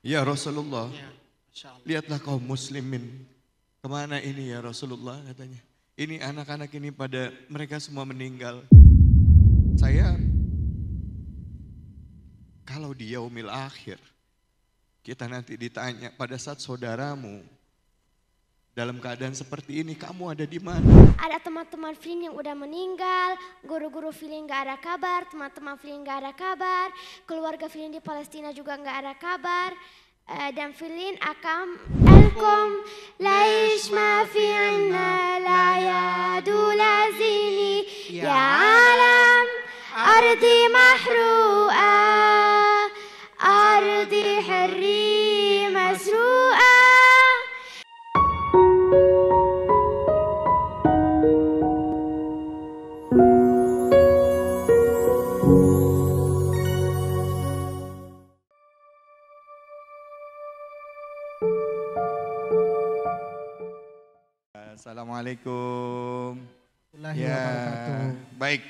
Ya Rasulullah, ya, lihatlah kaum muslimin. Kemana ini ya Rasulullah katanya. Ini anak-anak ini pada mereka semua meninggal. Saya kalau di yaumil akhir kita nanti ditanya pada saat saudaramu dalam keadaan seperti ini kamu ada di mana? Ada teman-teman Flynn yang udah meninggal, guru-guru Flynn gak ada kabar, teman-teman Flynn gak ada kabar, keluarga Flynn di Palestina juga gak ada kabar. Uh, dan Filin akan. Alkom laish ma fi anna la yadu lazini ya alam ardi mahru'a ardi harri Assalamualaikum. Ya. Baik.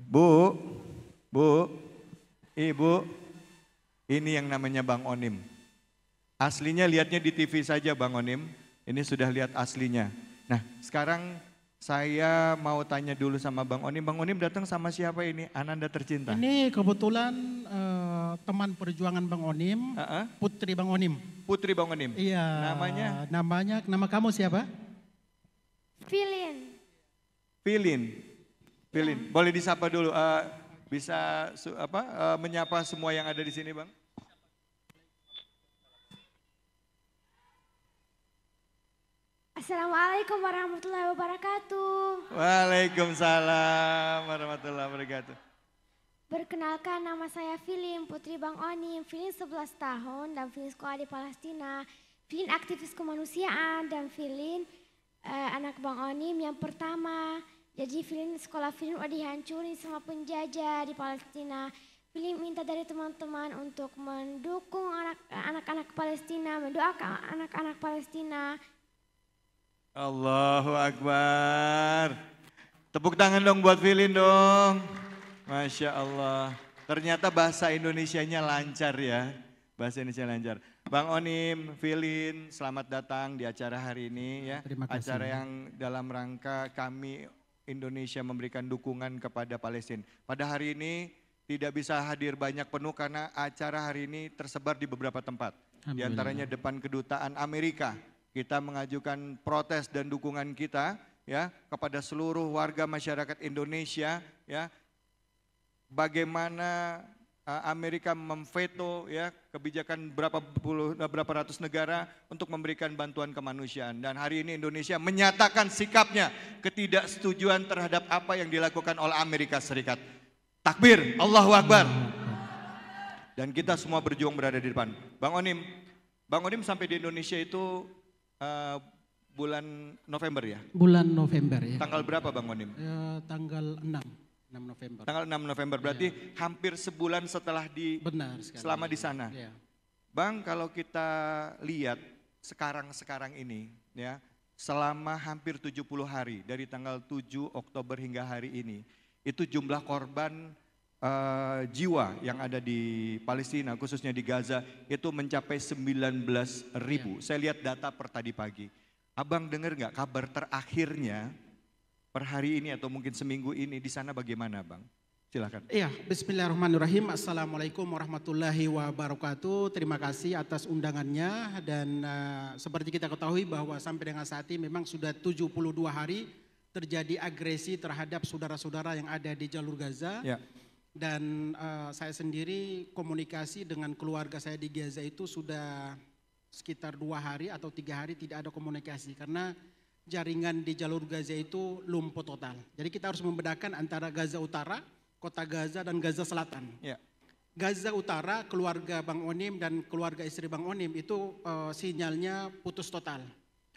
Bu, Bu, Ibu, ini yang namanya Bang Onim. Aslinya lihatnya di TV saja Bang Onim. Ini sudah lihat aslinya. Nah, sekarang saya mau tanya dulu sama Bang Onim. Bang Onim datang sama siapa ini? Ananda tercinta. Ini kebetulan uh, teman perjuangan Bang Onim, uh -uh. putri Bang Onim. Putri Bang Onim. Iya. Namanya? Namanya nama kamu siapa? Filin. Filin. Filin. Iya. Boleh disapa dulu. Uh, bisa su, apa uh, menyapa semua yang ada di sini, Bang? Assalamualaikum warahmatullahi wabarakatuh. Waalaikumsalam warahmatullahi wabarakatuh. Perkenalkan nama saya Filim Putri Bang Onim. Filim 11 tahun dan filim sekolah di Palestina. Filim aktivis kemanusiaan dan filim uh, eh, anak Bang Onim yang pertama. Jadi filim sekolah Filin udah dihancurin sama penjajah di Palestina. Filim minta dari teman-teman untuk mendukung anak-anak Palestina, mendoakan anak-anak Palestina Allahu Akbar. Tepuk tangan dong buat Filin dong. Masya Allah. Ternyata bahasa Indonesianya lancar ya. Bahasa Indonesia lancar. Bang Onim, Filin, selamat datang di acara hari ini ya. Terima kasih. Acara yang dalam rangka kami Indonesia memberikan dukungan kepada Palestina. Pada hari ini tidak bisa hadir banyak penuh karena acara hari ini tersebar di beberapa tempat. Di antaranya depan kedutaan Amerika kita mengajukan protes dan dukungan kita ya kepada seluruh warga masyarakat Indonesia ya bagaimana eh, Amerika memveto ya kebijakan berapa puluh eh, berapa ratus negara untuk memberikan bantuan kemanusiaan dan hari ini Indonesia menyatakan sikapnya ketidaksetujuan terhadap apa yang dilakukan oleh Amerika Serikat. Takbir, Allahu Akbar. Dan kita semua berjuang berada di depan. Bang Onim, Bang Onim sampai di Indonesia itu Eh, bulan November ya? Bulan November ya. Tanggal berapa Bang Onim? Uh, tanggal 6. 6 November. Tanggal 6 November, berarti yeah. hampir sebulan setelah di Benar sekali. selama di sana. Yeah. Bang, kalau kita lihat sekarang-sekarang ini ya, selama hampir 70 hari dari tanggal 7 Oktober hingga hari ini, itu jumlah korban Eh, jiwa yang ada di Palestina khususnya di Gaza itu mencapai 19 ribu. Ya. Saya lihat data per tadi pagi. Abang dengar nggak kabar terakhirnya per hari ini atau mungkin seminggu ini di sana bagaimana bang? Silakan. Iya, bismillahirrahmanirrahim. Assalamualaikum warahmatullahi wabarakatuh. Terima kasih atas undangannya dan uh, seperti kita ketahui bahwa sampai dengan saat ini memang sudah 72 hari terjadi agresi terhadap saudara-saudara yang ada di jalur Gaza. Ya. Dan uh, saya sendiri komunikasi dengan keluarga saya di Gaza itu sudah sekitar dua hari atau tiga hari tidak ada komunikasi karena jaringan di jalur Gaza itu lumpuh total. Jadi kita harus membedakan antara Gaza Utara, kota Gaza dan Gaza Selatan. Yeah. Gaza Utara keluarga Bang Onim dan keluarga istri Bang Onim itu uh, sinyalnya putus total.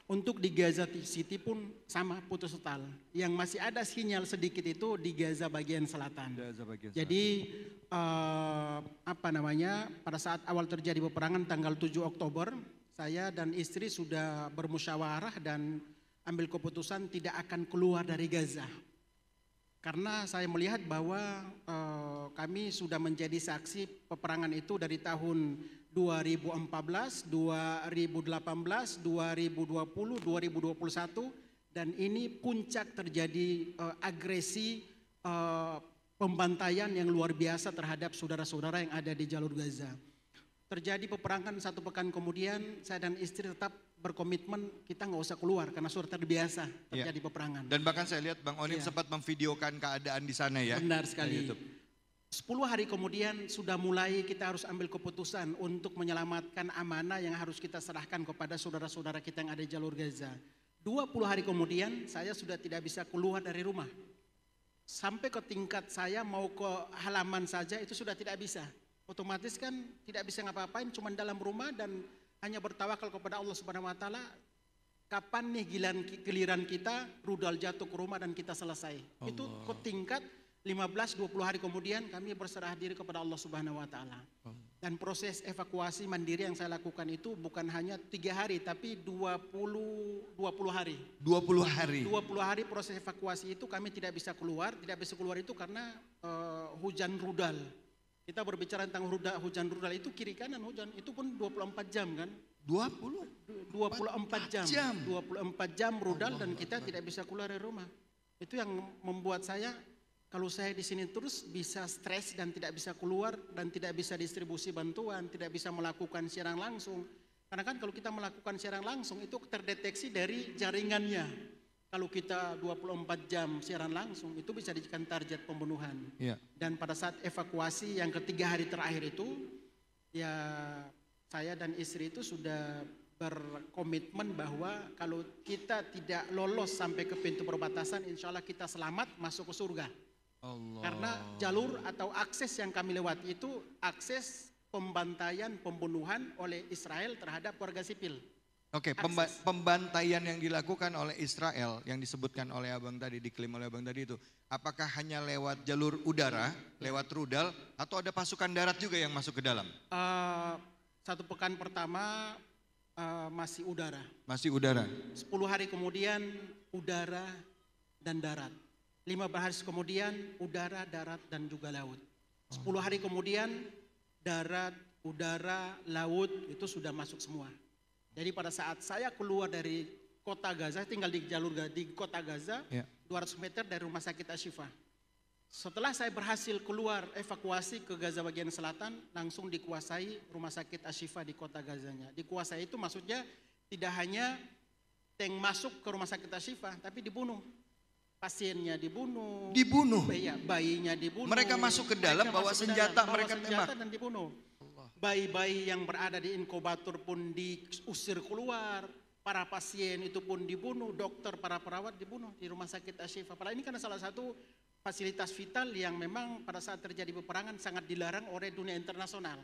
Untuk di Gaza City pun sama putus total. Yang masih ada sinyal sedikit itu di Gaza bagian selatan. Gaza bagian selatan. Jadi eh, apa namanya pada saat awal terjadi peperangan tanggal 7 Oktober saya dan istri sudah bermusyawarah dan ambil keputusan tidak akan keluar dari Gaza. Karena saya melihat bahwa uh, kami sudah menjadi saksi peperangan itu dari tahun 2014, 2018, 2020, 2021 dan ini puncak terjadi uh, agresi uh, pembantaian yang luar biasa terhadap saudara-saudara yang ada di jalur Gaza. Terjadi peperangan satu pekan kemudian saya dan istri tetap berkomitmen kita nggak usah keluar karena sudah terbiasa iya. terjadi ya. peperangan. Dan bahkan saya lihat Bang Onim ya. sempat memvideokan keadaan di sana ya. Benar sekali. Di YouTube. 10 hari kemudian sudah mulai kita harus ambil keputusan untuk menyelamatkan amanah yang harus kita serahkan kepada saudara-saudara kita yang ada di jalur Gaza. 20 hari kemudian saya sudah tidak bisa keluar dari rumah. Sampai ke tingkat saya mau ke halaman saja itu sudah tidak bisa. Otomatis kan tidak bisa ngapa-ngapain cuma dalam rumah dan hanya bertawakal kepada Allah Subhanahu wa taala. Kapan nih giliran kita rudal jatuh ke rumah dan kita selesai. Allah. Itu ke tingkat 15-20 hari kemudian kami berserah diri kepada Allah Subhanahu wa taala. Dan proses evakuasi mandiri yang saya lakukan itu bukan hanya tiga hari tapi 20 20 hari. 20 hari. 20 hari proses evakuasi itu kami tidak bisa keluar, tidak bisa keluar itu karena uh, hujan rudal. Kita berbicara tentang ruda, hujan rudal itu kiri kanan hujan, itu pun 24 jam kan? 20 24 jam. jam. 24 jam rudal Allah dan kita Allah. tidak bisa keluar dari rumah. Itu yang membuat saya kalau saya di sini terus bisa stres dan tidak bisa keluar dan tidak bisa distribusi bantuan, tidak bisa melakukan siaran langsung. Karena kan kalau kita melakukan siaran langsung itu terdeteksi dari jaringannya. Kalau kita 24 jam siaran langsung itu bisa dijadikan target pembunuhan. Ya. Dan pada saat evakuasi yang ketiga hari terakhir itu ya saya dan istri itu sudah berkomitmen bahwa kalau kita tidak lolos sampai ke pintu perbatasan insya Allah kita selamat masuk ke surga. Allah. Karena jalur atau akses yang kami lewati itu akses pembantaian pembunuhan oleh Israel terhadap warga sipil. Oke, okay, pembantaian yang dilakukan oleh Israel yang disebutkan oleh Abang tadi, diklaim oleh Abang tadi itu, apakah hanya lewat jalur udara, lewat rudal, atau ada pasukan darat juga yang masuk ke dalam? Uh, satu pekan pertama uh, masih udara. Masih udara. Sepuluh hari kemudian udara dan darat lima hari kemudian udara, darat, dan juga laut. Sepuluh hari kemudian darat, udara, laut itu sudah masuk semua. Jadi pada saat saya keluar dari kota Gaza, tinggal di jalur di kota Gaza, ya. 200 meter dari rumah sakit Ashifa. Setelah saya berhasil keluar evakuasi ke Gaza bagian selatan, langsung dikuasai rumah sakit Ashifa di kota Gazanya. Dikuasai itu maksudnya tidak hanya tank masuk ke rumah sakit Ashifa, tapi dibunuh pasiennya dibunuh, dibunuh. bayi, iya, bayinya dibunuh. Mereka masuk ke dalam mereka bawa senjata, dalam, mereka senjata tembak dan dibunuh. Bayi-bayi yang berada di inkubator pun diusir keluar. Para pasien itu pun dibunuh, dokter, para perawat dibunuh di rumah sakit Ashifa. Padahal ini karena salah satu fasilitas vital yang memang pada saat terjadi peperangan sangat dilarang oleh dunia internasional.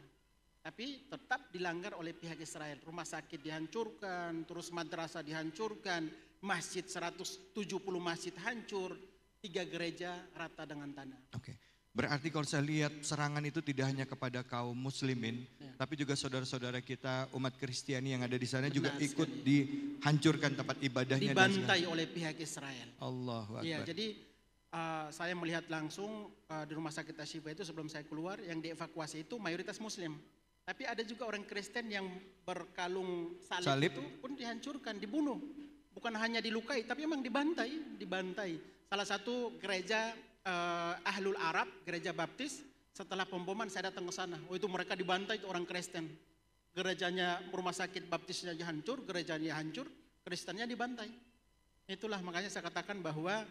Tapi tetap dilanggar oleh pihak Israel. Rumah sakit dihancurkan, terus madrasah dihancurkan, masjid 170 masjid hancur, tiga gereja rata dengan tanah. Oke. Okay. Berarti kalau saya lihat serangan itu tidak hanya kepada kaum muslimin, ya. tapi juga saudara-saudara kita umat Kristiani yang ada di sana Benar juga ikut dihancurkan tempat ibadahnya dibantai oleh pihak Israel. Allah Ya, jadi uh, saya melihat langsung uh, di rumah sakit Ashifa itu sebelum saya keluar yang dievakuasi itu mayoritas muslim. Tapi ada juga orang Kristen yang berkalung salib, salib. itu pun dihancurkan, dibunuh bukan hanya dilukai tapi memang dibantai, dibantai. Salah satu gereja eh, Ahlul Arab, gereja Baptis, setelah pemboman saya datang ke sana. Oh itu mereka dibantai itu orang Kristen. Gerejanya rumah sakit baptisnya hancur, gerejanya hancur, Kristennya dibantai. Itulah makanya saya katakan bahwa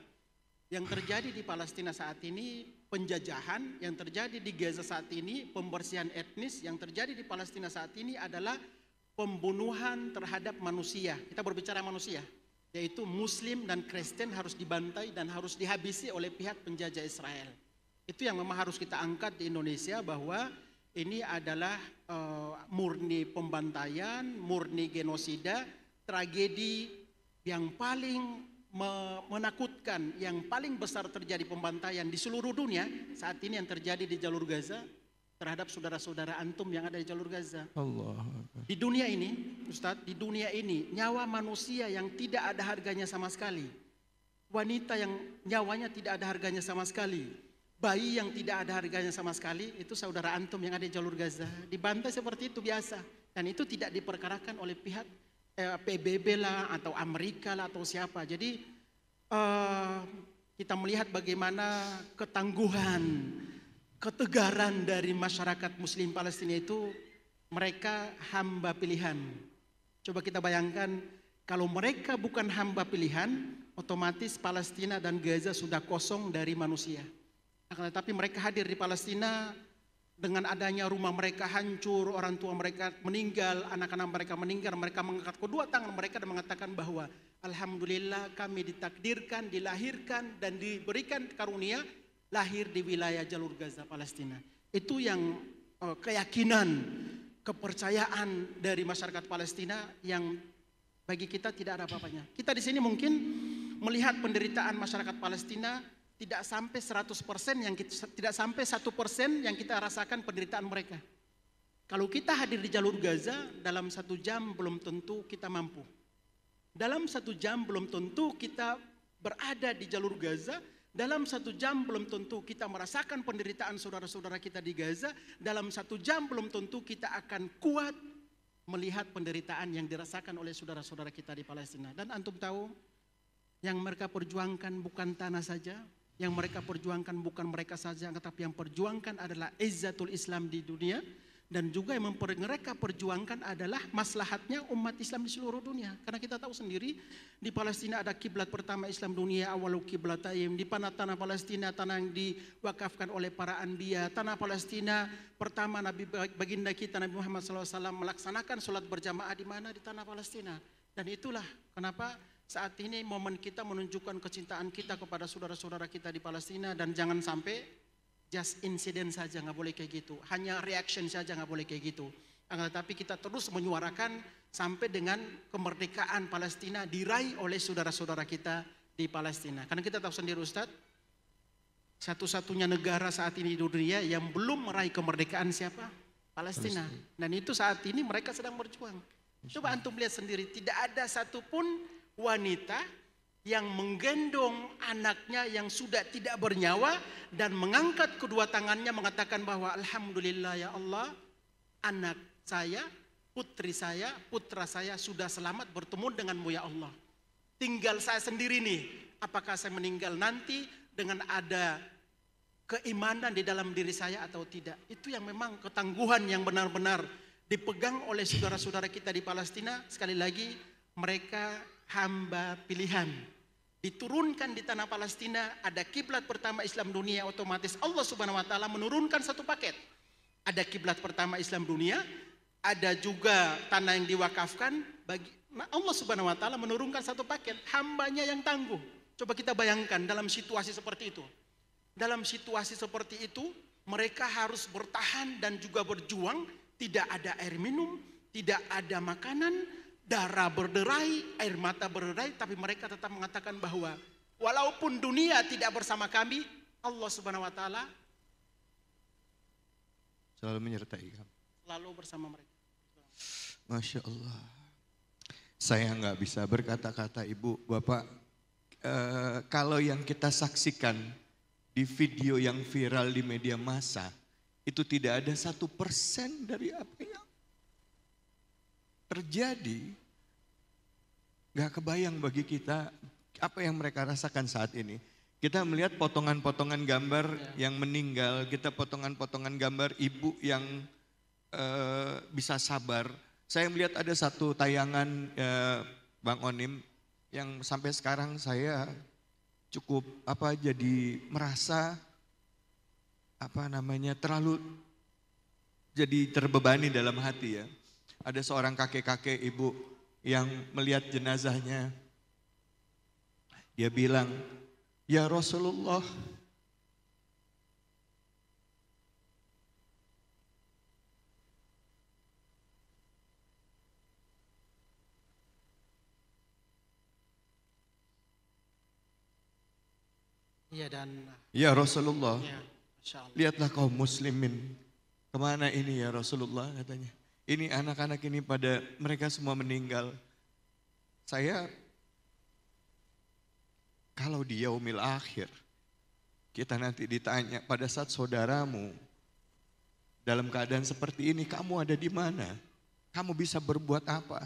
yang terjadi di Palestina saat ini penjajahan, yang terjadi di Gaza saat ini pembersihan etnis, yang terjadi di Palestina saat ini adalah pembunuhan terhadap manusia. Kita berbicara manusia, yaitu Muslim dan Kristen harus dibantai dan harus dihabisi oleh pihak penjajah Israel. Itu yang memang harus kita angkat di Indonesia bahwa ini adalah uh, murni pembantaian, murni genosida, tragedi yang paling menakutkan, yang paling besar terjadi pembantaian di seluruh dunia saat ini yang terjadi di jalur Gaza terhadap saudara-saudara antum yang ada di jalur Gaza. Allah. Di dunia ini Ustadz, di dunia ini nyawa manusia yang tidak ada harganya sama sekali. Wanita yang nyawanya tidak ada harganya sama sekali. Bayi yang tidak ada harganya sama sekali, itu saudara antum yang ada di jalur Gaza. Dibantai seperti itu biasa. Dan itu tidak diperkarakan oleh pihak eh, PBB lah, atau Amerika lah, atau siapa. Jadi eh, kita melihat bagaimana ketangguhan, ketegaran dari masyarakat muslim Palestina itu mereka hamba pilihan. Coba kita bayangkan kalau mereka bukan hamba pilihan, otomatis Palestina dan Gaza sudah kosong dari manusia. Akan tetapi mereka hadir di Palestina dengan adanya rumah mereka hancur, orang tua mereka meninggal, anak-anak mereka meninggal, mereka mengangkat kedua tangan mereka dan mengatakan bahwa Alhamdulillah kami ditakdirkan, dilahirkan dan diberikan karunia lahir di wilayah jalur Gaza Palestina. Itu yang eh, keyakinan kepercayaan dari masyarakat Palestina yang bagi kita tidak ada apa-apanya. Kita di sini mungkin melihat penderitaan masyarakat Palestina tidak sampai 100% yang kita, tidak sampai satu yang kita rasakan penderitaan mereka. Kalau kita hadir di jalur Gaza dalam satu jam belum tentu kita mampu. Dalam satu jam belum tentu kita berada di jalur Gaza dalam satu jam belum tentu kita merasakan penderitaan saudara-saudara kita di Gaza. Dalam satu jam belum tentu kita akan kuat melihat penderitaan yang dirasakan oleh saudara-saudara kita di Palestina. Dan antum tahu, yang mereka perjuangkan bukan tanah saja, yang mereka perjuangkan bukan mereka saja, tetapi yang perjuangkan adalah izzatul Islam di dunia, dan juga yang mereka perjuangkan adalah maslahatnya umat Islam di seluruh dunia. Karena kita tahu sendiri di Palestina ada kiblat pertama Islam dunia awal kiblat tayim. Di tanah Palestina tanah yang diwakafkan oleh para anbiya. Tanah Palestina pertama Nabi baginda kita Nabi Muhammad SAW melaksanakan sholat berjamaah di mana di tanah Palestina. Dan itulah kenapa saat ini momen kita menunjukkan kecintaan kita kepada saudara-saudara kita di Palestina dan jangan sampai just incident saja nggak boleh kayak gitu. Hanya reaction saja nggak boleh kayak gitu. Tapi kita terus menyuarakan sampai dengan kemerdekaan Palestina diraih oleh saudara-saudara kita di Palestina. Karena kita tahu sendiri Ustadz, satu-satunya negara saat ini di dunia yang belum meraih kemerdekaan siapa? Palestina. Dan itu saat ini mereka sedang berjuang. Coba antum lihat sendiri, tidak ada satupun wanita yang menggendong anaknya yang sudah tidak bernyawa dan mengangkat kedua tangannya mengatakan bahwa alhamdulillah ya Allah anak saya putri saya putra saya sudah selamat bertemu denganmu ya Allah tinggal saya sendiri nih apakah saya meninggal nanti dengan ada keimanan di dalam diri saya atau tidak itu yang memang ketangguhan yang benar-benar dipegang oleh saudara-saudara kita di Palestina sekali lagi mereka hamba pilihan. Diturunkan di tanah Palestina, ada kiblat pertama Islam dunia, otomatis Allah Subhanahu wa taala menurunkan satu paket. Ada kiblat pertama Islam dunia, ada juga tanah yang diwakafkan bagi Allah Subhanahu wa taala menurunkan satu paket hambanya yang tangguh. Coba kita bayangkan dalam situasi seperti itu. Dalam situasi seperti itu, mereka harus bertahan dan juga berjuang, tidak ada air minum, tidak ada makanan, darah berderai, air mata berderai, tapi mereka tetap mengatakan bahwa walaupun dunia tidak bersama kami, Allah Subhanahu wa taala selalu menyertai kami. Selalu bersama mereka. Masya Allah. Saya nggak bisa berkata-kata ibu, bapak. E, kalau yang kita saksikan di video yang viral di media massa, itu tidak ada satu persen dari apa yang terjadi, gak kebayang bagi kita apa yang mereka rasakan saat ini. Kita melihat potongan-potongan gambar ya. yang meninggal, kita potongan-potongan gambar ibu yang uh, bisa sabar. Saya melihat ada satu tayangan uh, Bang Onim yang sampai sekarang saya cukup apa jadi merasa apa namanya terlalu jadi terbebani dalam hati ya ada seorang kakek-kakek ibu yang melihat jenazahnya. Dia bilang, "Ya Rasulullah, Ya dan Ya Rasulullah. Ya, Lihatlah kaum muslimin. Kemana ini ya Rasulullah katanya ini anak-anak ini pada mereka semua meninggal. Saya kalau di yaumil akhir kita nanti ditanya pada saat saudaramu dalam keadaan seperti ini kamu ada di mana? Kamu bisa berbuat apa?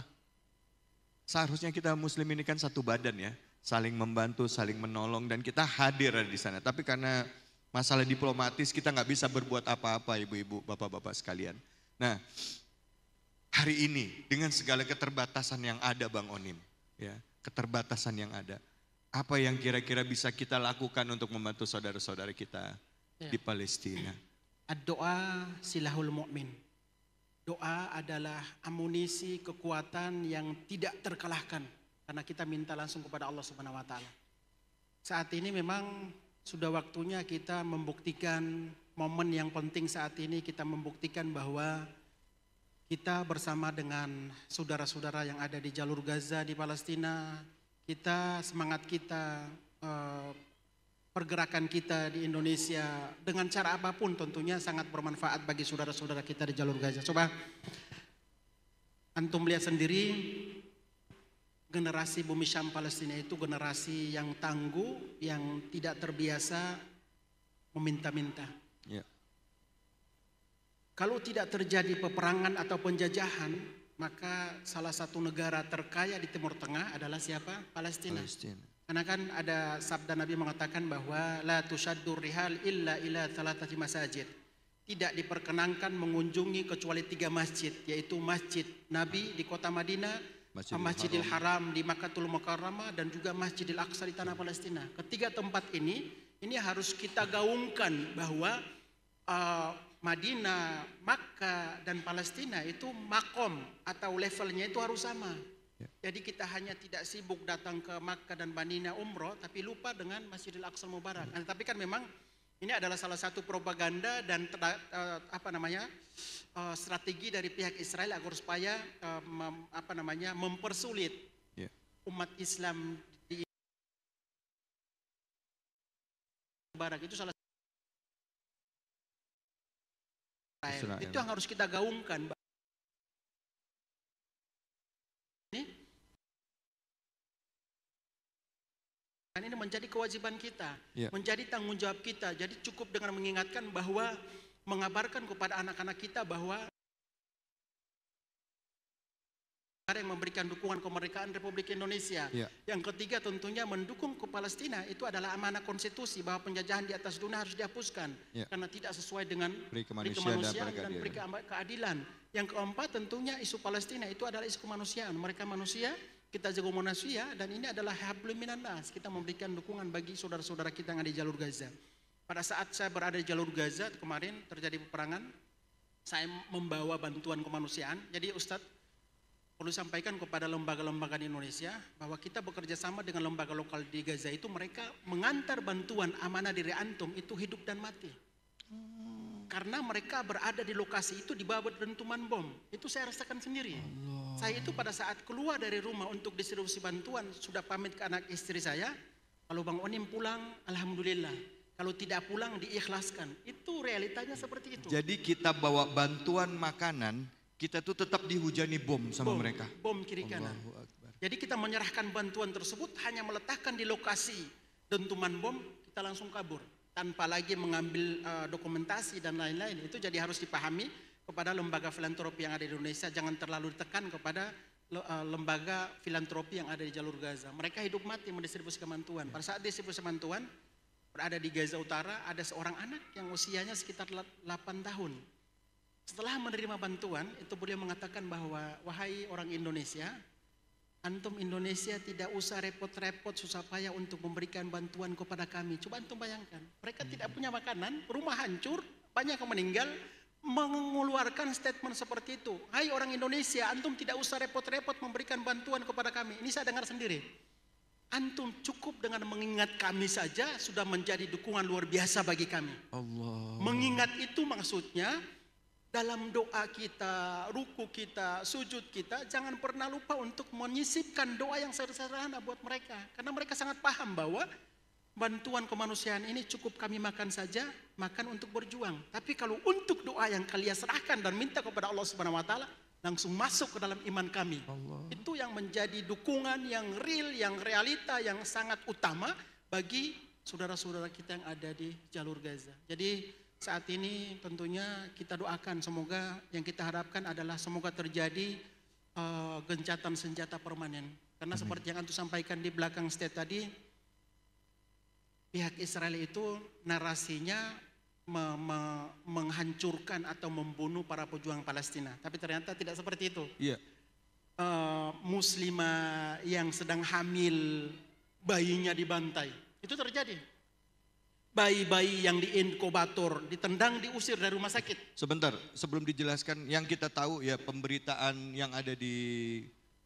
Seharusnya kita muslim ini kan satu badan ya, saling membantu, saling menolong dan kita hadir di sana. Tapi karena masalah diplomatis kita nggak bisa berbuat apa-apa ibu-ibu, bapak-bapak sekalian. Nah, hari ini dengan segala keterbatasan yang ada Bang Onim, ya, keterbatasan yang ada. Apa yang kira-kira bisa kita lakukan untuk membantu saudara-saudara kita ya. di Palestina? Doa silahul mukmin. Doa adalah amunisi kekuatan yang tidak terkalahkan karena kita minta langsung kepada Allah Subhanahu wa Saat ini memang sudah waktunya kita membuktikan momen yang penting saat ini kita membuktikan bahwa kita bersama dengan saudara-saudara yang ada di jalur Gaza di Palestina, kita semangat kita eh, pergerakan kita di Indonesia dengan cara apapun tentunya sangat bermanfaat bagi saudara-saudara kita di jalur Gaza. Coba antum lihat sendiri generasi bumi Syam Palestina itu generasi yang tangguh, yang tidak terbiasa meminta-minta. Kalau tidak terjadi peperangan atau penjajahan, maka salah satu negara terkaya di Timur Tengah adalah siapa? Palestina. Palestina. Karena kan ada sabda Nabi mengatakan bahwa la tusaddur rihal illa ila thalathati masajid. Tidak diperkenankan mengunjungi kecuali tiga masjid, yaitu Masjid Nabi di kota Madinah, Masjidil, Masjidil Haram. Haram di Makkatul Mukarramah dan juga Masjidil Aqsa di tanah ya. Palestina. Ketiga tempat ini ini harus kita gaungkan bahwa uh, Madinah, Makkah, dan Palestina itu makom atau levelnya itu harus sama. Ya. Jadi kita hanya tidak sibuk datang ke Makkah dan Madinah umroh, tapi lupa dengan Masjidil Aqsa Mubarak. Nah, tapi kan memang ini adalah salah satu propaganda dan uh, apa namanya uh, strategi dari pihak Israel agar supaya uh, mem, apa namanya mempersulit ya. umat Islam di Mubarak itu salah Israel. Nah, Itu yang harus kita gaungkan. Ini, dan ini menjadi kewajiban kita, yeah. menjadi tanggung jawab kita. Jadi cukup dengan mengingatkan bahwa mengabarkan kepada anak-anak kita bahwa negara yang memberikan dukungan kemerdekaan Republik Indonesia. Ya. Yang ketiga tentunya mendukung ke Palestina itu adalah amanah konstitusi bahwa penjajahan di atas dunia harus dihapuskan ya. karena tidak sesuai dengan pri kemanusiaan, dan, dan pri keadilan. Yang keempat tentunya isu Palestina itu adalah isu kemanusiaan. Mereka manusia, kita jago manusia dan ini adalah habluminanas. Kita memberikan dukungan bagi saudara-saudara kita yang ada di jalur Gaza. Pada saat saya berada di jalur Gaza kemarin terjadi peperangan, saya membawa bantuan kemanusiaan. Jadi Ustadz perlu sampaikan kepada lembaga-lembaga di Indonesia bahwa kita bekerja sama dengan lembaga lokal di Gaza itu mereka mengantar bantuan amanah dari antum itu hidup dan mati. Karena mereka berada di lokasi itu di bawah dentuman bom. Itu saya rasakan sendiri. Allah. Saya itu pada saat keluar dari rumah untuk distribusi bantuan sudah pamit ke anak istri saya. Kalau Bang Onim pulang, Alhamdulillah. Kalau tidak pulang diikhlaskan. Itu realitanya seperti itu. Jadi kita bawa bantuan makanan kita tuh tetap dihujani bom sama bom, mereka. Bom kiri kanan. Jadi kita menyerahkan bantuan tersebut hanya meletakkan di lokasi dentuman bom, kita langsung kabur tanpa lagi mengambil uh, dokumentasi dan lain-lain. Itu jadi harus dipahami kepada lembaga filantropi yang ada di Indonesia, jangan terlalu ditekan kepada eh, lembaga filantropi yang ada di jalur Gaza. Mereka hidup mati mendistribusi bantuan. Pada saat distribusi bantuan berada di Gaza Utara, ada seorang anak yang usianya sekitar 8 tahun setelah menerima bantuan, itu beliau mengatakan bahwa wahai orang Indonesia, antum Indonesia tidak usah repot-repot susah payah untuk memberikan bantuan kepada kami. Coba antum bayangkan, mereka tidak punya makanan, rumah hancur, banyak yang meninggal, mengeluarkan statement seperti itu. Hai orang Indonesia, antum tidak usah repot-repot memberikan bantuan kepada kami. Ini saya dengar sendiri. Antum cukup dengan mengingat kami saja sudah menjadi dukungan luar biasa bagi kami. Allah. Mengingat itu maksudnya dalam doa kita, ruku kita, sujud kita, jangan pernah lupa untuk menyisipkan doa yang sederhana buat mereka. Karena mereka sangat paham bahwa bantuan kemanusiaan ini cukup kami makan saja, makan untuk berjuang. Tapi kalau untuk doa yang kalian serahkan dan minta kepada Allah Subhanahu wa taala, langsung masuk ke dalam iman kami. Allah. Itu yang menjadi dukungan yang real, yang realita, yang sangat utama bagi saudara-saudara kita yang ada di jalur Gaza. Jadi saat ini tentunya kita doakan semoga yang kita harapkan adalah semoga terjadi uh, gencatan senjata permanen. Karena Amin. seperti yang Anda sampaikan di belakang state tadi, pihak Israel itu narasinya me me menghancurkan atau membunuh para pejuang Palestina. Tapi ternyata tidak seperti itu. Yeah. Iya. Uh, muslimah yang sedang hamil bayinya dibantai. Itu terjadi bayi-bayi yang di inkubator ditendang diusir dari rumah sakit. Sebentar, sebelum dijelaskan yang kita tahu ya pemberitaan yang ada di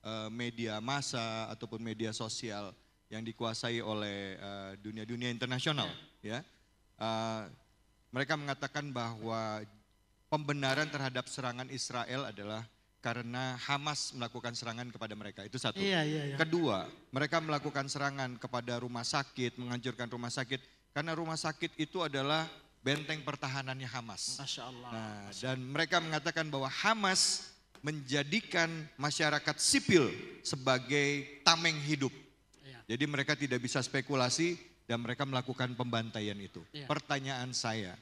uh, media massa ataupun media sosial yang dikuasai oleh eh, dunia-dunia uh, internasional ya. ya. Uh, mereka mengatakan bahwa pembenaran terhadap serangan Israel adalah karena Hamas melakukan serangan kepada mereka. Itu satu. Iya, iya, iya. Kedua, mereka melakukan serangan kepada rumah sakit, menghancurkan rumah sakit karena rumah sakit itu adalah benteng pertahanannya Hamas. Masya Allah. Nah, dan mereka mengatakan bahwa Hamas menjadikan masyarakat sipil sebagai tameng hidup. Iya. Jadi mereka tidak bisa spekulasi dan mereka melakukan pembantaian itu. Iya. Pertanyaan saya,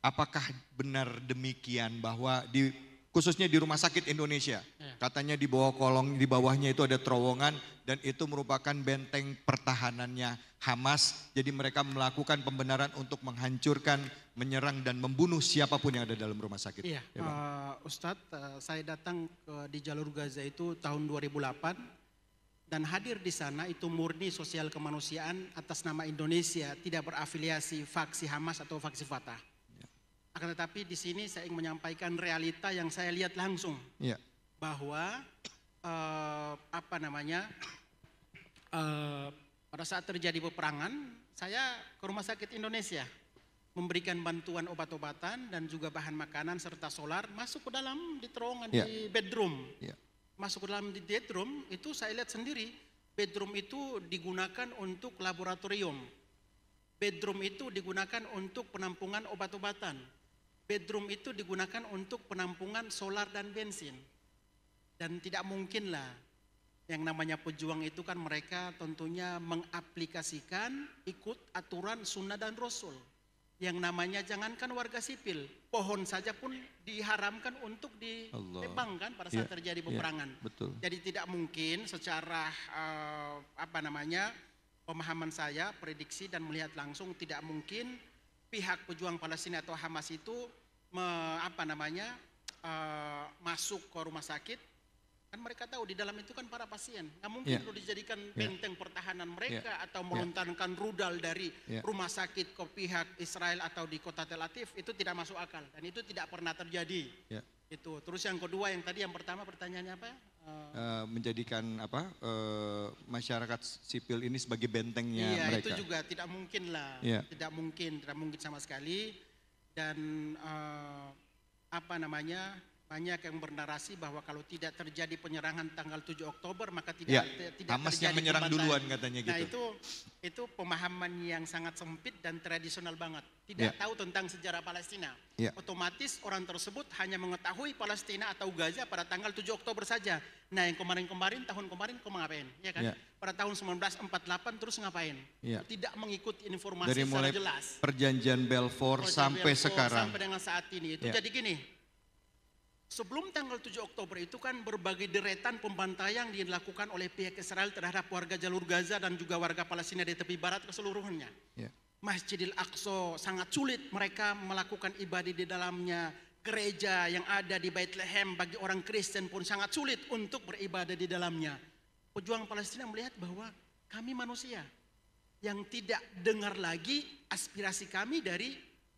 apakah benar demikian bahwa di khususnya di Rumah Sakit Indonesia. Iya. Katanya di bawah kolong di bawahnya itu ada terowongan dan itu merupakan benteng pertahanannya Hamas. Jadi mereka melakukan pembenaran untuk menghancurkan, menyerang dan membunuh siapapun yang ada dalam rumah sakit. Iya, ya, uh, Ustadz, uh, saya datang ke, di jalur Gaza itu tahun 2008 dan hadir di sana itu murni sosial kemanusiaan atas nama Indonesia, tidak berafiliasi faksi Hamas atau faksi Fatah. Akan tetapi di sini saya ingin menyampaikan realita yang saya lihat langsung. Ya. Bahwa uh, apa namanya? Uh, pada saat terjadi peperangan, saya ke Rumah Sakit Indonesia memberikan bantuan obat-obatan dan juga bahan makanan serta solar masuk ke dalam di terowongan yeah. di bedroom. Yeah. Masuk ke dalam di bedroom itu saya lihat sendiri bedroom itu digunakan untuk laboratorium. Bedroom itu digunakan untuk penampungan obat-obatan bedroom itu digunakan untuk penampungan solar dan bensin. Dan tidak mungkinlah yang namanya pejuang itu kan mereka tentunya mengaplikasikan ikut aturan sunnah dan rasul. Yang namanya jangankan warga sipil, pohon saja pun diharamkan untuk ditebang pada saat ya, terjadi ya, peperangan. Ya, betul. Jadi tidak mungkin secara uh, apa namanya pemahaman saya, prediksi dan melihat langsung tidak mungkin pihak pejuang Palestina atau Hamas itu me, apa namanya uh, masuk ke rumah sakit kan mereka tahu di dalam itu kan para pasien nggak mungkin yeah. lu dijadikan ya. benteng yeah. pertahanan ya. mereka yeah. atau melontarkan yeah. rudal dari yeah. rumah sakit ke pihak Israel atau di kota Tel Aviv itu tidak masuk akal dan itu tidak pernah terjadi yeah. itu terus yang kedua yang tadi yang pertama pertanyaannya apa uh, menjadikan apa uh, masyarakat sipil ini sebagai bentengnya iya, mereka itu juga tidak mungkin lah yeah. tidak mungkin tidak mungkin sama sekali dan uh, apa namanya banyak yang bernarasi bahwa kalau tidak terjadi penyerangan tanggal 7 Oktober maka tidak ya, tidak Hamas yang menyerang duluan katanya nah, gitu. Nah, itu itu pemahaman yang sangat sempit dan tradisional banget. Tidak ya. tahu tentang sejarah Palestina. Ya. Otomatis orang tersebut hanya mengetahui Palestina atau Gaza pada tanggal 7 Oktober saja. Nah, yang kemarin-kemarin tahun kemarin kau ngapain? Ya kan? Ya. Pada tahun 1948 terus ngapain? Ya. Tidak mengikuti informasi Dari mulai secara jelas. perjanjian Belfort sampai Belfort, sekarang sampai dengan saat ini. Itu ya. jadi gini Sebelum tanggal 7 Oktober itu kan berbagai deretan pembantaian yang dilakukan oleh pihak Israel terhadap warga jalur Gaza dan juga warga Palestina di tepi barat keseluruhannya. Yeah. Masjidil Aqsa sangat sulit mereka melakukan ibadah di dalamnya. Gereja yang ada di Bethlehem bagi orang Kristen pun sangat sulit untuk beribadah di dalamnya. Pejuang Palestina melihat bahwa kami manusia yang tidak dengar lagi aspirasi kami dari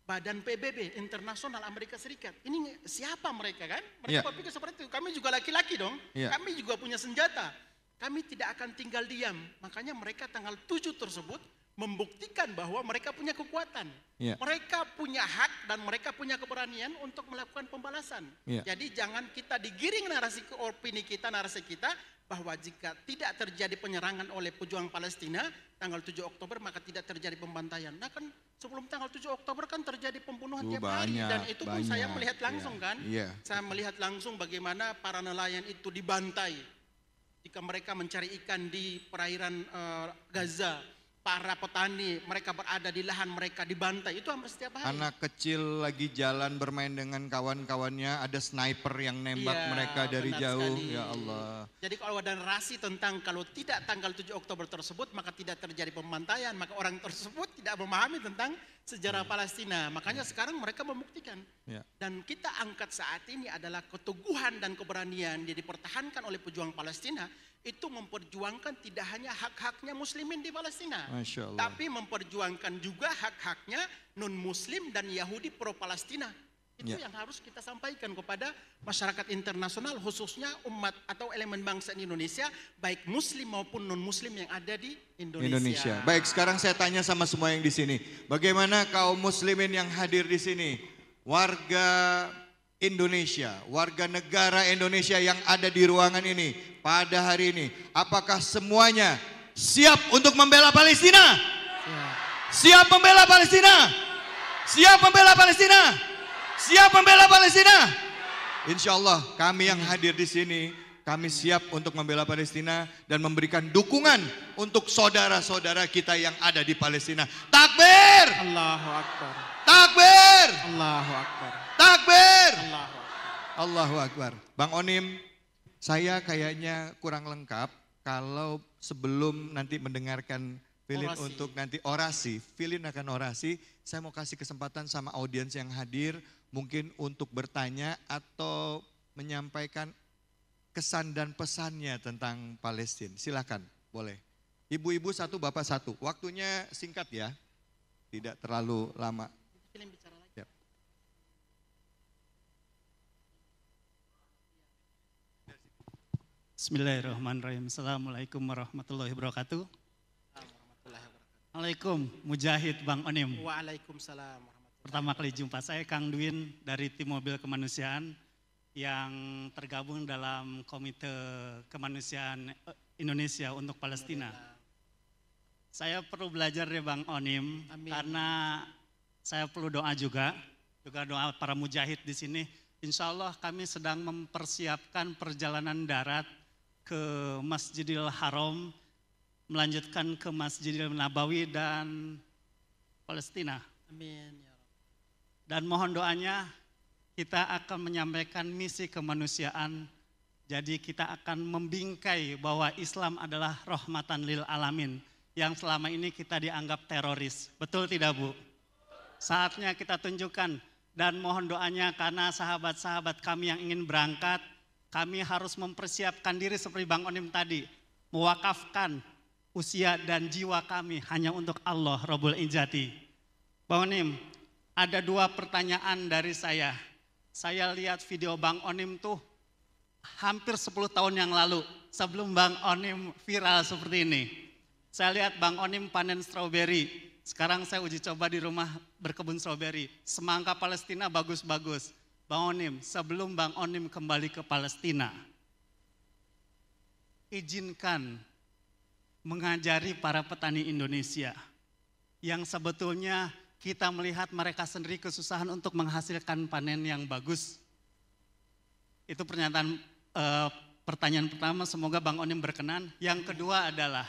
Badan PBB Internasional Amerika Serikat. Ini siapa mereka kan? Mereka yeah. berpikir seperti itu. Kami juga laki-laki dong. Yeah. Kami juga punya senjata. Kami tidak akan tinggal diam. Makanya mereka tanggal 7 tersebut membuktikan bahwa mereka punya kekuatan. Yeah. Mereka punya hak dan mereka punya keberanian untuk melakukan pembalasan. Yeah. Jadi jangan kita digiring narasi ke opini kita, narasi kita bahwa jika tidak terjadi penyerangan oleh pejuang Palestina tanggal 7 Oktober maka tidak terjadi pembantaian. Nah kan sebelum tanggal 7 Oktober kan terjadi pembunuhan tiap hari dan itu pun saya melihat langsung yeah. kan. Yeah. Saya melihat langsung bagaimana para nelayan itu dibantai jika mereka mencari ikan di perairan uh, Gaza para petani, mereka berada di lahan mereka dibantai. Itu hampir setiap hari. Anak kecil lagi jalan bermain dengan kawan-kawannya, ada sniper yang nembak ya, mereka dari jauh. Sekali. Ya Allah. Jadi kalau ada narasi tentang kalau tidak tanggal 7 Oktober tersebut, maka tidak terjadi pembantaian, maka orang tersebut tidak memahami tentang sejarah ya. Palestina. Makanya ya. sekarang mereka membuktikan. Ya. Dan kita angkat saat ini adalah keteguhan dan keberanian yang dipertahankan oleh pejuang Palestina itu memperjuangkan tidak hanya hak-haknya muslimin di Palestina, tapi memperjuangkan juga hak-haknya non-muslim dan Yahudi pro Palestina. Itu ya. yang harus kita sampaikan kepada masyarakat internasional khususnya umat atau elemen bangsa di Indonesia baik muslim maupun non-muslim yang ada di Indonesia. Indonesia. Baik, sekarang saya tanya sama semua yang di sini. Bagaimana kaum muslimin yang hadir di sini? Warga Indonesia, warga negara Indonesia yang ada di ruangan ini pada hari ini, apakah semuanya siap untuk membela Palestina? Siap membela Palestina? Siap membela Palestina? Siap membela Palestina? Insya Allah kami yang hadir di sini, kami siap untuk membela Palestina dan memberikan dukungan untuk saudara-saudara kita yang ada di Palestina. Takbir! Allahu Akbar. Takbir. Allahu Akbar. Takbir. Allahu Akbar. Allahu Akbar. Bang Onim, saya kayaknya kurang lengkap kalau sebelum nanti mendengarkan Filin orasi. untuk nanti orasi, Filin akan orasi. Saya mau kasih kesempatan sama audiens yang hadir mungkin untuk bertanya atau menyampaikan kesan dan pesannya tentang Palestina. Silakan, boleh. Ibu-ibu satu, bapak satu. Waktunya singkat ya. Tidak terlalu lama. Silahkan bicara lagi. Yep. Ya. Bismillahirrahmanirrahim. Assalamualaikum warahmatullahi wabarakatuh. Assalamualaikum, Mujahid Bang Onim. Waalaikumsalam. Pertama kali jumpa saya Kang Dwin dari tim mobil kemanusiaan yang tergabung dalam Komite Kemanusiaan Indonesia untuk Palestina. Saya perlu belajar ya Bang Onim Amin. karena saya perlu doa juga, juga doa para mujahid di sini. Insya Allah kami sedang mempersiapkan perjalanan darat ke Masjidil Haram, melanjutkan ke Masjidil Nabawi dan Palestina. Amin. Ya dan mohon doanya kita akan menyampaikan misi kemanusiaan. Jadi kita akan membingkai bahwa Islam adalah rahmatan lil alamin yang selama ini kita dianggap teroris. Betul tidak Bu? saatnya kita tunjukkan dan mohon doanya karena sahabat-sahabat kami yang ingin berangkat, kami harus mempersiapkan diri seperti Bang Onim tadi, mewakafkan usia dan jiwa kami hanya untuk Allah Robul Injati. Bang Onim, ada dua pertanyaan dari saya. Saya lihat video Bang Onim tuh hampir 10 tahun yang lalu sebelum Bang Onim viral seperti ini. Saya lihat Bang Onim panen stroberi sekarang saya uji coba di rumah berkebun stroberi. Semangka Palestina bagus-bagus. Bang Onim, sebelum Bang Onim kembali ke Palestina, izinkan mengajari para petani Indonesia yang sebetulnya kita melihat mereka sendiri kesusahan untuk menghasilkan panen yang bagus. Itu pernyataan eh, pertanyaan pertama, semoga Bang Onim berkenan. Yang kedua adalah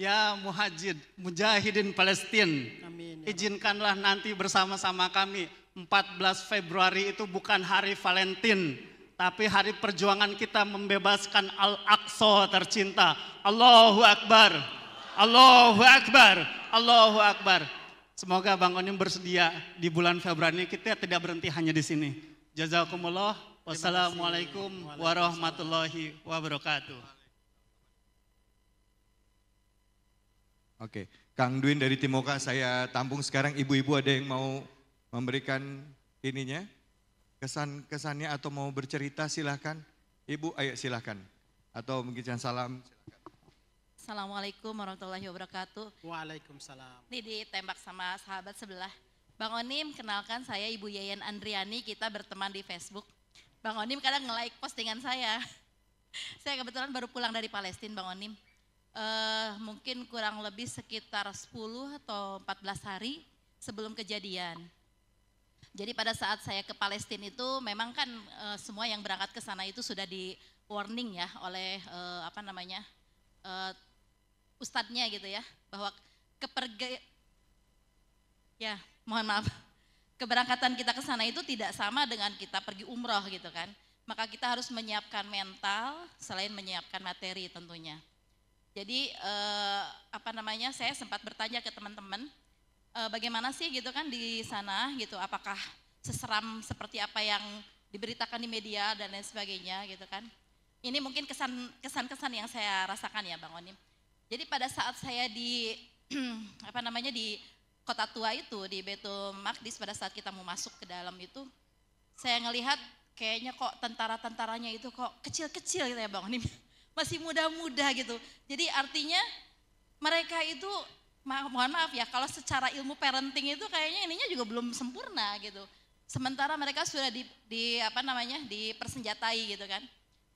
Ya Muhajid, Mujahidin Palestine. Amin. Ya Izinkanlah nanti bersama-sama kami 14 Februari itu bukan hari Valentin, tapi hari perjuangan kita membebaskan Al-Aqsa tercinta. Allahu Akbar. Allahu Akbar. Allahu Akbar. Semoga Bang Onim bersedia di bulan Februari kita tidak berhenti hanya di sini. Jazakumullah. Wassalamualaikum warahmatullahi wabarakatuh. Oke, Kang Dwin dari Timoka saya tampung sekarang ibu-ibu ada yang mau memberikan ininya kesan-kesannya atau mau bercerita silahkan. Ibu ayo silahkan atau mungkin salam Assalamualaikum warahmatullahi wabarakatuh. Waalaikumsalam. Ini ditembak sama sahabat sebelah. Bang Onim, kenalkan saya Ibu Yayan Andriani, kita berteman di Facebook. Bang Onim kadang nge-like postingan saya. Saya kebetulan baru pulang dari Palestina, Bang Onim uh, mungkin kurang lebih sekitar 10 atau 14 hari sebelum kejadian. Jadi pada saat saya ke Palestina itu memang kan uh, semua yang berangkat ke sana itu sudah di warning ya oleh uh, apa namanya uh, ustadznya gitu ya bahwa keperge ya mohon maaf keberangkatan kita ke sana itu tidak sama dengan kita pergi umroh gitu kan maka kita harus menyiapkan mental selain menyiapkan materi tentunya jadi eh, apa namanya saya sempat bertanya ke teman-teman eh, bagaimana sih gitu kan di sana gitu apakah seseram seperti apa yang diberitakan di media dan lain sebagainya gitu kan. Ini mungkin kesan kesan yang saya rasakan ya Bang Onim. Jadi pada saat saya di apa namanya di kota tua itu di Betul Makdis pada saat kita mau masuk ke dalam itu saya ngelihat kayaknya kok tentara-tentaranya itu kok kecil-kecil gitu ya Bang Onim. masih muda-muda gitu. Jadi artinya mereka itu mohon maaf ya kalau secara ilmu parenting itu kayaknya ininya juga belum sempurna gitu. Sementara mereka sudah di, di apa namanya dipersenjatai gitu kan.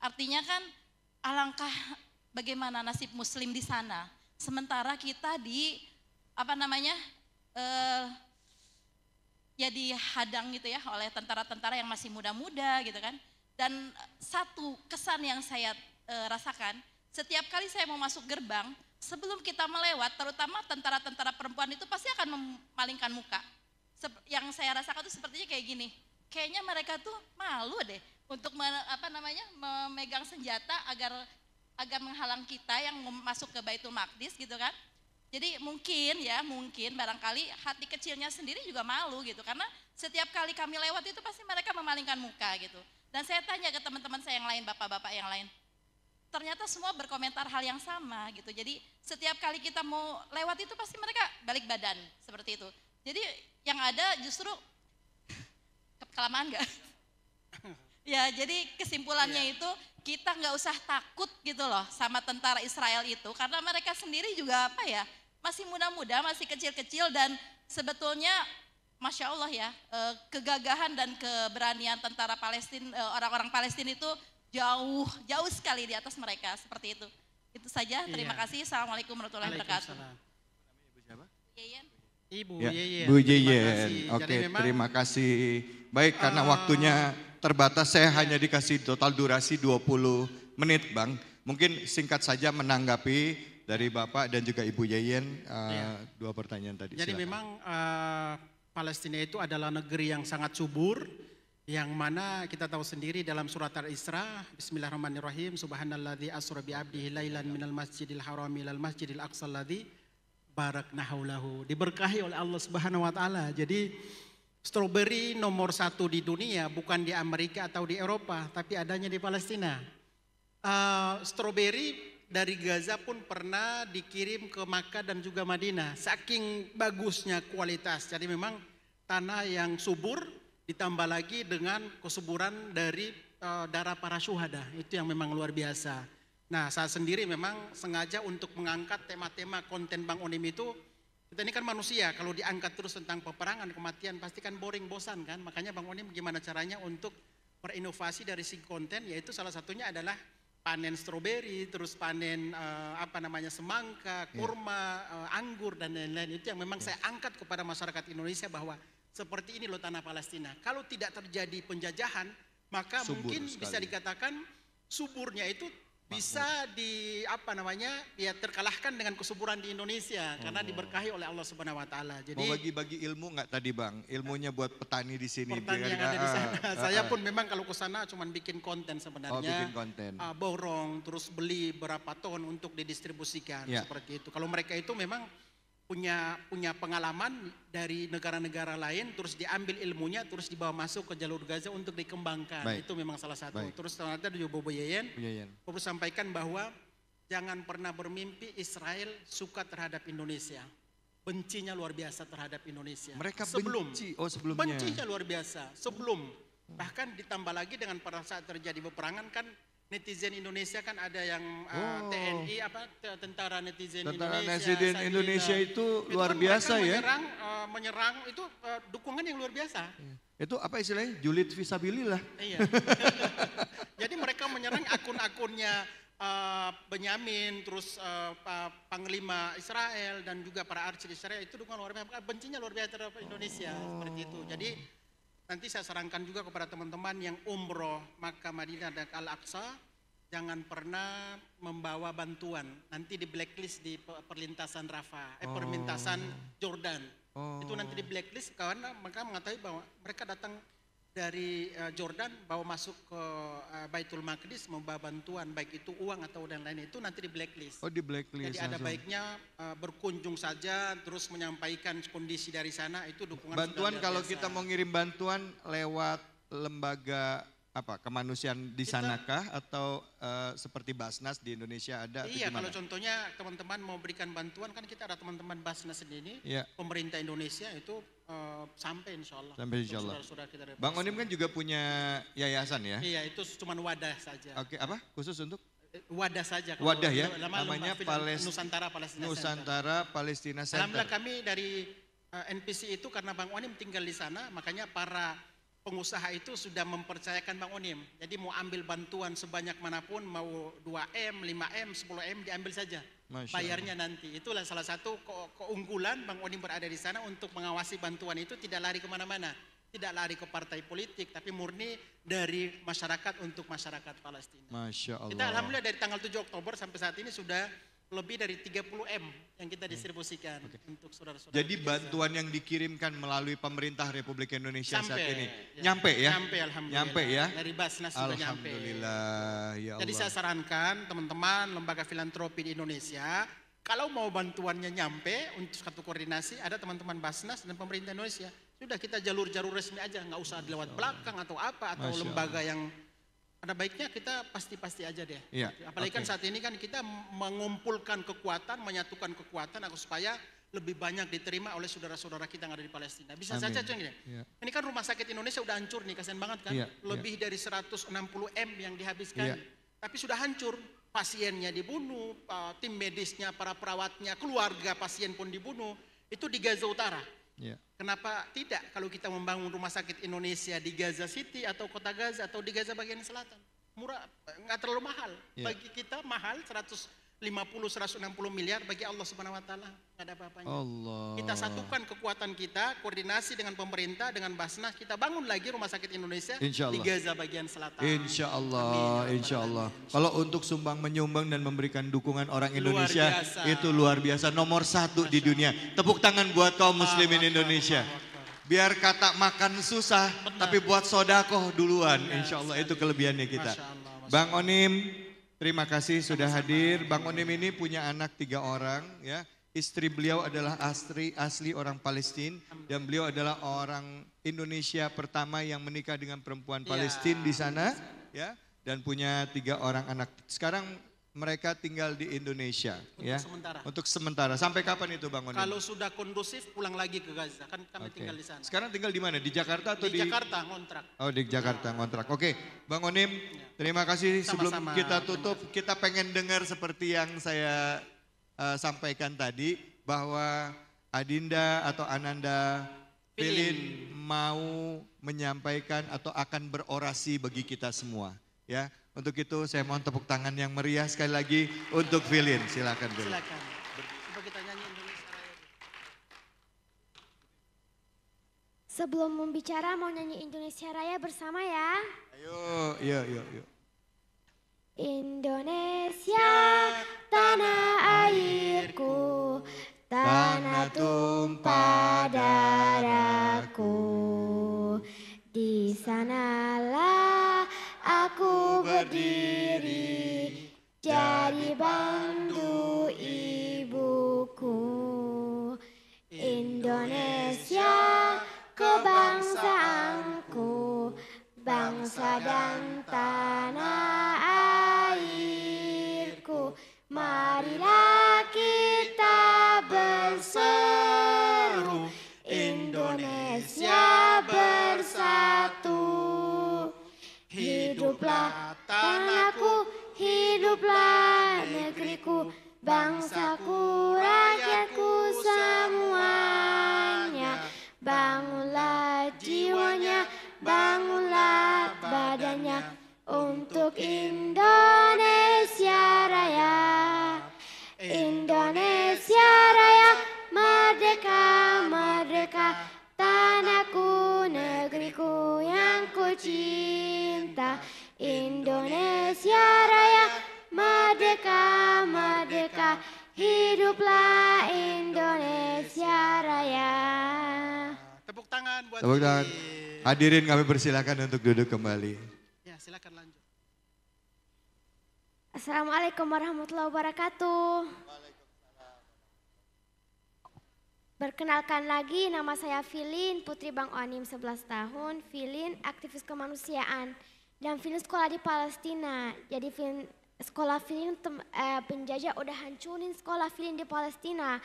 Artinya kan alangkah bagaimana nasib muslim di sana. Sementara kita di apa namanya eh, ya dihadang gitu ya oleh tentara-tentara yang masih muda-muda gitu kan. Dan satu kesan yang saya e, rasakan, setiap kali saya mau masuk gerbang, sebelum kita melewat, terutama tentara-tentara perempuan itu pasti akan memalingkan muka. Sep yang saya rasakan itu sepertinya kayak gini. Kayaknya mereka tuh malu deh untuk me, apa namanya memegang senjata agar agar menghalang kita yang masuk ke Baitul Maqdis gitu kan. Jadi mungkin ya, mungkin barangkali hati kecilnya sendiri juga malu gitu karena setiap kali kami lewat itu pasti mereka memalingkan muka gitu. Dan saya tanya ke teman-teman saya yang lain, bapak-bapak yang lain, ternyata semua berkomentar hal yang sama gitu. Jadi setiap kali kita mau lewat itu pasti mereka balik badan seperti itu. Jadi yang ada justru kelamaan nggak? ya jadi kesimpulannya yeah. itu kita nggak usah takut gitu loh sama tentara Israel itu karena mereka sendiri juga apa ya masih muda-muda masih kecil-kecil dan sebetulnya masya Allah ya eh, kegagahan dan keberanian tentara Palestina eh, orang-orang Palestina itu jauh jauh sekali di atas mereka seperti itu. Itu saja. Iya. Terima iya. kasih. Assalamualaikum warahmatullahi wabarakatuh. Ibu siapa? Yeyen. Ibu ya, Yeyen. Bu Yeyen. Oke, terima kasih. Baik, karena uh, waktunya terbatas saya iya. hanya dikasih total durasi 20 menit, Bang. Mungkin singkat saja menanggapi dari Bapak dan juga Ibu Yeyen uh, iya. dua pertanyaan tadi. Jadi Silakan. memang uh, Palestina itu adalah negeri yang sangat subur yang mana kita tahu sendiri dalam surat Al-Isra Bismillahirrahmanirrahim Subhanalladzi asra bi abdihi lailan minal masjidil haram ilal masjidil aqsa alladzi Barak haulahu diberkahi oleh Allah Subhanahu wa taala. Jadi stroberi nomor satu di dunia bukan di Amerika atau di Eropa tapi adanya di Palestina. Uh, stroberi dari Gaza pun pernah dikirim ke Makkah dan juga Madinah. Saking bagusnya kualitas. Jadi memang tanah yang subur ditambah lagi dengan kesuburan dari uh, darah para syuhada itu yang memang luar biasa. Nah saya sendiri memang sengaja untuk mengangkat tema-tema konten Bang Onim itu kita ini kan manusia kalau diangkat terus tentang peperangan kematian pasti kan boring bosan kan makanya Bang Onim gimana caranya untuk berinovasi dari si konten yaitu salah satunya adalah panen stroberi terus panen uh, apa namanya semangka, kurma, yeah. uh, anggur dan lain-lain itu yang memang yeah. saya angkat kepada masyarakat Indonesia bahwa seperti ini loh tanah Palestina. Kalau tidak terjadi penjajahan, maka subur mungkin sekali. bisa dikatakan suburnya itu bisa di apa namanya ya terkalahkan dengan kesuburan di Indonesia karena oh. diberkahi oleh Allah Subhanahu wa taala. Jadi mau bagi-bagi ilmu nggak tadi Bang? Ilmunya buat petani di sini petani ya kan, yang ada di sana. Ah, ah, Saya ah. pun memang kalau ke sana cuman bikin konten sebenarnya. Oh, bikin konten. Uh, borong terus beli berapa ton untuk didistribusikan ya. seperti itu. Kalau mereka itu memang punya punya pengalaman dari negara-negara lain terus diambil ilmunya terus dibawa masuk ke jalur Gaza untuk dikembangkan Baik. itu memang salah satu Baik. terus ternyata juga Bobo Yeyen perlu sampaikan bahwa jangan pernah bermimpi Israel suka terhadap Indonesia bencinya luar biasa terhadap Indonesia mereka sebelum benci. oh sebelumnya bencinya luar biasa sebelum bahkan ditambah lagi dengan pada saat terjadi peperangan kan netizen Indonesia kan ada yang uh, oh. TNI apa tentara netizen tentara Indonesia. netizen Indonesia itu, itu kan luar biasa ya. Menyerang uh, menyerang itu uh, dukungan yang luar biasa. Iya. Itu apa istilahnya? Julid visabili Iya. Jadi mereka menyerang akun-akunnya uh, Benyamin, terus uh, Panglima Israel dan juga para archer Israel itu dukungan luar biasa. Bencinya luar biasa terhadap Indonesia oh. seperti itu. Jadi Nanti saya sarankan juga kepada teman-teman yang umroh maka Madinah dan Al-Aqsa jangan pernah membawa bantuan. Nanti di blacklist di perlintasan Rafa, eh, oh. perlintasan Jordan. Oh. Itu nanti di blacklist karena mereka mengetahui bahwa mereka datang dari uh, Jordan bawa masuk ke uh, Baitul Maqdis membawa bantuan baik itu uang atau dan lain itu nanti di blacklist. Oh di blacklist. Jadi langsung. ada baiknya uh, berkunjung saja terus menyampaikan kondisi dari sana itu dukungan. Bantuan kalau biasa. kita mau ngirim bantuan lewat lembaga apa kemanusiaan di sanakah atau uh, seperti Basnas di Indonesia ada? Iya, kalau contohnya teman-teman mau berikan bantuan kan kita ada teman-teman Basnas sendiri, iya. pemerintah Indonesia itu Uh, sampai insya Allah. Sampai insya Allah. Bang Onim kan juga punya yayasan ya? Iya, itu cuma wadah saja. Oke, apa? Khusus untuk? Eh, wadah saja. Wadah ya? Lama, Namanya Palest... Nusantara Palestina Nusantara Center. Palestina Center. Alhamdulillah kami dari uh, eh, NPC itu karena Bang Onim tinggal di sana, makanya para pengusaha itu sudah mempercayakan Bang Onim. Jadi mau ambil bantuan sebanyak manapun, mau 2M, 5M, 10M diambil saja. Masya Bayarnya nanti. Itulah salah satu ke keunggulan Bang Onim berada di sana untuk mengawasi bantuan itu tidak lari kemana-mana. Tidak lari ke partai politik, tapi murni dari masyarakat untuk masyarakat Palestina. Masya Allah. Kita Alhamdulillah dari tanggal 7 Oktober sampai saat ini sudah lebih dari 30 M yang kita distribusikan okay. untuk saudara-saudara. Jadi bantuan yang dikirimkan melalui pemerintah Republik Indonesia sampai, saat ini ya. nyampe ya. Nyampe alhamdulillah. Nyampe ya. Dari Basnas sudah nyampe. Alhamdulillah ya Jadi saya sarankan teman-teman lembaga filantropi di Indonesia kalau mau bantuannya nyampe untuk satu koordinasi ada teman-teman Basnas dan pemerintah Indonesia sudah kita jalur-jalur resmi aja nggak usah lewat belakang atau apa atau lembaga yang ada baiknya kita pasti-pasti aja deh. Ya, Apalagi okay. kan saat ini kan kita mengumpulkan kekuatan, menyatukan kekuatan agar supaya lebih banyak diterima oleh saudara-saudara kita yang ada di Palestina. Bisa Amin. saja cuy. Ya. Iya. Ini kan rumah sakit Indonesia udah hancur nih, kasihan banget kan. Ya, lebih ya. dari 160 M yang dihabiskan. Ya. Tapi sudah hancur. Pasiennya dibunuh, eh, tim medisnya, para perawatnya, keluarga pasien pun dibunuh. Itu di Gaza Utara. Yeah. Kenapa tidak kalau kita membangun rumah sakit Indonesia di Gaza City atau kota Gaza atau di Gaza bagian selatan? Murah, nggak terlalu mahal. Yeah. Bagi kita mahal 100 50 160 miliar bagi Allah Subhanahu wa taala enggak ada apa-apanya. Allah. Kita satukan kekuatan kita, koordinasi dengan pemerintah, dengan Basnas, kita bangun lagi rumah sakit Indonesia Insya di Gaza bagian selatan. Insya Allah, Amin. Ya Insya Allah. Kalau untuk sumbang menyumbang dan memberikan dukungan orang Indonesia itu luar biasa, nomor satu di dunia. Tepuk tangan buat kaum muslimin Indonesia. Biar kata makan susah, tapi buat sodakoh duluan. Benar. Insya Allah itu kelebihannya kita. Bang Onim, Terima kasih sudah hadir. Bang Onim ini punya anak tiga orang ya. Istri beliau adalah asli, asli orang Palestina dan beliau adalah orang Indonesia pertama yang menikah dengan perempuan iya. Palestina ya. di sana ya dan punya tiga orang anak. Sekarang mereka tinggal di Indonesia untuk ya. sementara. Untuk sementara. Sampai kapan itu Bang Onim? Kalau sudah kondusif pulang lagi ke Gaza. Kan kami okay. tinggal di sana. Sekarang tinggal di mana? Di Jakarta atau di, di... Jakarta ngontrak. Oh, di Jakarta nah. ngontrak. Oke, okay. Bang Onim, ya. terima kasih Sama -sama. sebelum kita tutup, kita pengen dengar seperti yang saya uh, sampaikan tadi bahwa Adinda atau Ananda Pilin mau menyampaikan atau akan berorasi bagi kita semua, ya. Untuk itu saya mohon tepuk tangan yang meriah sekali lagi untuk Vilin. Silakan Vilin. Silakan. Sebelum membicara mau nyanyi Indonesia Raya bersama ya. Ayo, iya, iya, iya. Indonesia ya, tanah airku, tanah tumpah darahku. Di sanalah aku berdiri jadi bantu ibuku Indonesia kebangsaanku bangsa dan tanah airku marilah kita bersama Tepuk tangan. Hadirin kami persilakan untuk duduk kembali. Ya, silakan lanjut. Assalamualaikum warahmatullahi wabarakatuh. Perkenalkan lagi nama saya Filin, putri Bang Onim 11 tahun. Filin aktivis kemanusiaan dan Filin sekolah di Palestina. Jadi Filin, sekolah Filin tem, eh, penjajah udah hancurin sekolah Filin di Palestina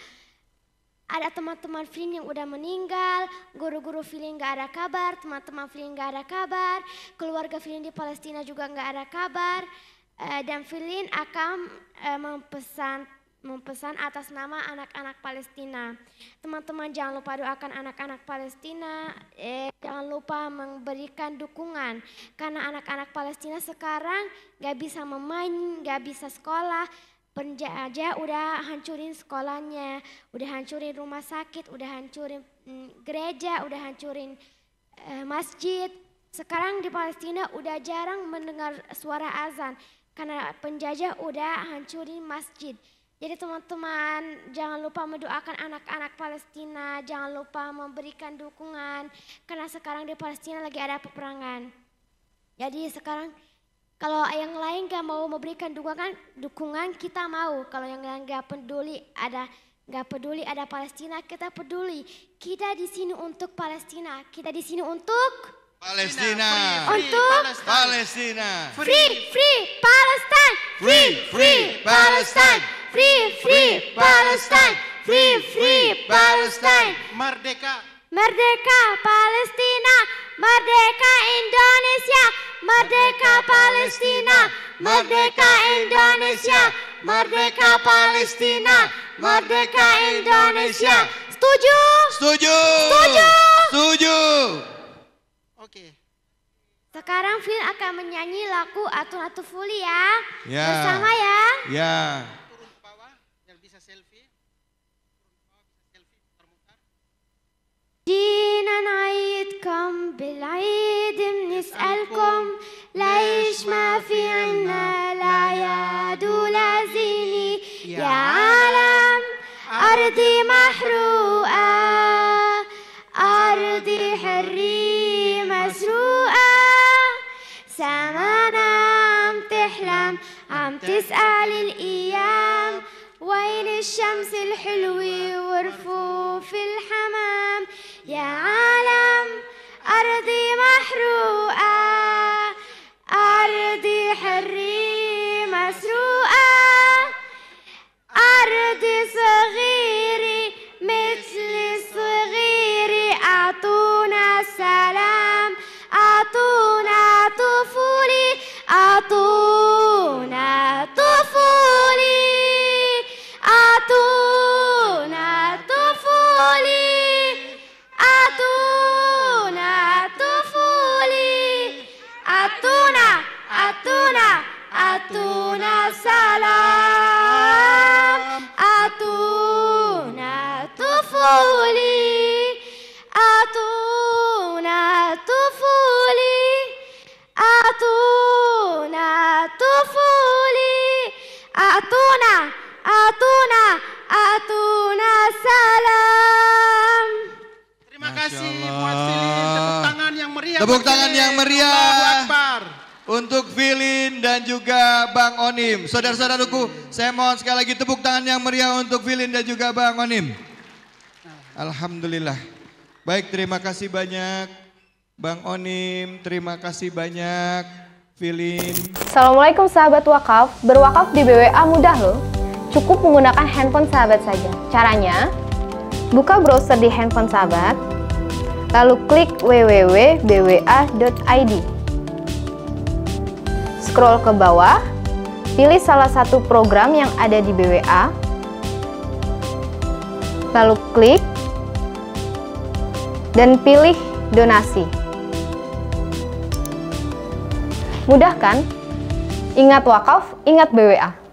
ada teman-teman Flynn yang udah meninggal, guru-guru Flynn gak ada kabar, teman-teman Flynn gak ada kabar, keluarga Flynn di Palestina juga gak ada kabar. Eh, dan Filin akan eh, mempesan mempesan atas nama anak-anak Palestina. Teman-teman jangan lupa doakan anak-anak Palestina, eh, jangan lupa memberikan dukungan. Karena anak-anak Palestina sekarang gak bisa memain, gak bisa sekolah, penjajah udah hancurin sekolahnya, udah hancurin rumah sakit, udah hancurin mm, gereja, udah hancurin eh, masjid. Sekarang di Palestina udah jarang mendengar suara azan karena penjajah udah hancurin masjid. Jadi teman-teman jangan lupa mendoakan anak-anak Palestina, jangan lupa memberikan dukungan karena sekarang di Palestina lagi ada peperangan. Jadi sekarang kalau yang lain gak mau memberikan dukungan, dukungan kita mau. Kalau yang lain gak peduli ada gak peduli ada Palestina, kita peduli. Kita di sini untuk Palestina. Kita di sini untuk Palestina. Untuk Palestina. Free, free Palestine. Free, free Palestine. Free, free Palestine. Free, free Palestine. Merdeka. Merdeka Palestina. Merdeka Indonesia. Merdeka Palestina, Merdeka Indonesia, Merdeka Palestina, Merdeka Indonesia. Setuju? Setuju. Setuju. Setuju. Oke. Sekarang Phil akan menyanyi lagu Atu Fuli ya. Ya. Bersama ya. Ya. دينا نعيدكم بالعيد بنسألكم ليش ما في عنا الأعياد ولا زينة يا عالم أرضي محروقة أرضي حرية مسروقة سمانا عم تحلم عم تسأل الأيام وين الشمس الحلوة ورفوف الحمام يا عالم أرضي محروقة أرضي حرية meriah untuk Vilin dan juga Bang Onim. Saudara-saudaraku, saya mohon sekali lagi tepuk tangan yang meriah untuk Vilin dan juga Bang Onim. Alhamdulillah. Baik, terima kasih banyak Bang Onim, terima kasih banyak Vilin. Assalamualaikum sahabat wakaf, berwakaf di BWA mudah loh. Cukup menggunakan handphone sahabat saja. Caranya, buka browser di handphone sahabat, lalu klik www.bwa.id. Scroll ke bawah, pilih salah satu program yang ada di BWA, lalu klik dan pilih donasi. Mudah kan? Ingat wakaf, ingat BWA.